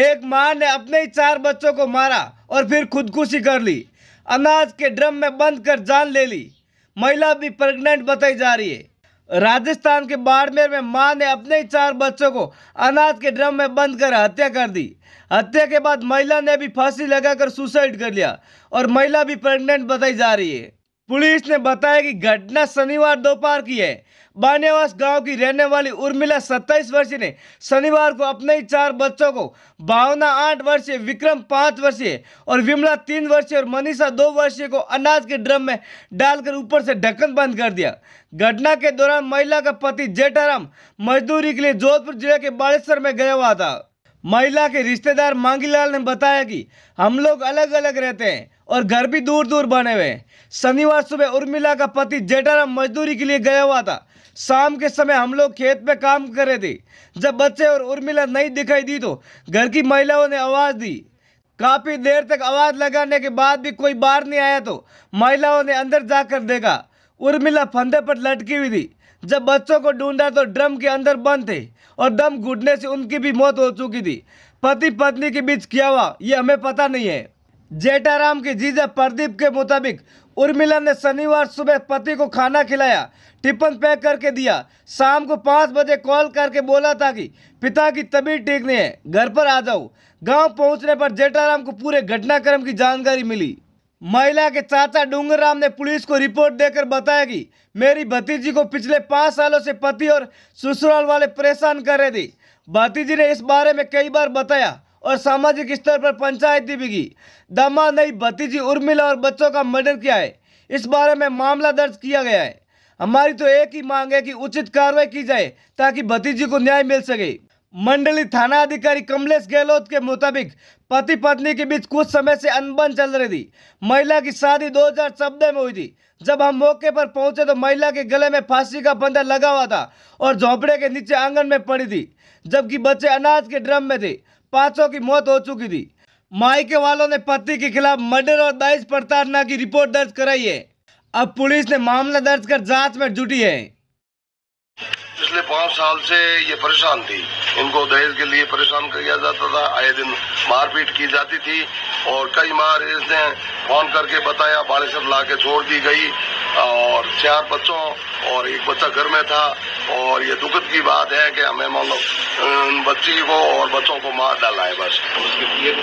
एक माँ ने अपने ही चार बच्चों को मारा और फिर खुदकुशी कर ली अनाज के ड्रम में बंद कर जान ले ली महिला भी प्रेग्नेंट बताई जा रही है राजस्थान के बाड़मेर में माँ ने अपने ही चार बच्चों को अनाज के ड्रम में बंद कर हत्या कर दी हत्या के बाद महिला ने भी फांसी लगाकर सुसाइड कर लिया और महिला भी प्रेग्नेंट बताई जा रही है पुलिस ने बताया कि घटना शनिवार दोपहर की है बानेवास गांव की रहने वाली उर्मिला 27 वर्षीय ने शनिवार को अपने ही चार बच्चों को भावना आठ वर्षीय विक्रम 5 वर्षीय और विमला तीन वर्षीय और मनीषा दो वर्षीय को अनाज के ड्रम में डालकर ऊपर से ढक्कन बंद कर दिया घटना के दौरान महिला का पति जेठाराम मजदूरी के लिए जोधपुर जिले के बालेश्वर में गया हुआ था महिला के रिश्तेदार मांगीलाल ने बताया कि हम लोग अलग अलग रहते हैं और घर भी दूर दूर बने हुए शनिवार सुबह उर्मिला का पति जेठाराम मजदूरी के लिए गया हुआ था शाम के समय हम लोग खेत में काम कर रहे थे जब बच्चे और उर्मिला नहीं दिखाई दी तो घर की महिलाओं ने आवाज़ दी काफ़ी देर तक आवाज़ लगाने के बाद भी कोई बाहर नहीं आया तो महिलाओं ने अंदर जाकर देखा उर्मिला फंदे पर लटकी हुई थी जब बच्चों को ढूंढा तो ड्रम के अंदर बंद थे और दम घुटने से उनकी भी मौत हो चुकी थी पति पत्नी के बीच क्या हुआ ये हमें पता नहीं है जेठाराम के जीजा प्रदीप के मुताबिक उर्मिला ने शनिवार सुबह पति को खाना खिलाया टिफिन पैक करके दिया शाम को पाँच बजे कॉल करके बोला था कि पिता की तबीयत ठीक नहीं है घर पर आ जाओ गांव पहुंचने पर जेठाराम को पूरे घटनाक्रम की जानकारी मिली महिला के चाचा डूंगरराम ने पुलिस को रिपोर्ट देकर बताया कि मेरी भतीजी को पिछले पाँच सालों से पति और ससुराल वाले परेशान कर रहे थे भतीजी ने इस बारे में कई बार बताया और सामाजिक स्तर पर पंचायती की दमा नहीं भतीजी उर्मिला और बच्चों का मर्डर किया है इस बारे में मामला दर्ज किया गया है हमारी तो एक ही मांग है कि उचित कार्रवाई की जाए ताकि भतीजी को न्याय मिल सके मंडली थाना अधिकारी कमलेश गहलोत के मुताबिक पति पत्नी के बीच कुछ समय से अनबन चल रही थी महिला की शादी 2014 में हुई थी जब हम मौके पर पहुंचे तो महिला के गले में फांसी का बंधा लगा हुआ था और झोपड़े के नीचे आंगन में पड़ी थी जबकि बच्चे अनाज के ड्रम में थे पांचों की मौत हो चुकी थी मायके वालों ने पति के खिलाफ मर्डर और दाइश प्रताड़ना की रिपोर्ट दर्ज कराई है अब पुलिस ने मामला दर्ज कर जांच में जुटी है पिछले पाँच साल से ये परेशान थी इनको दहेज के लिए परेशान किया जाता था आए दिन मारपीट की जाती थी और कई बार इसने फोन करके बताया बालेश्वर ला के छोड़ दी गई और चार बच्चों और एक बच्चा घर में था और ये दुखद की बात है कि हमें मतलब बच्ची को और बच्चों को मार डाला है बस उसके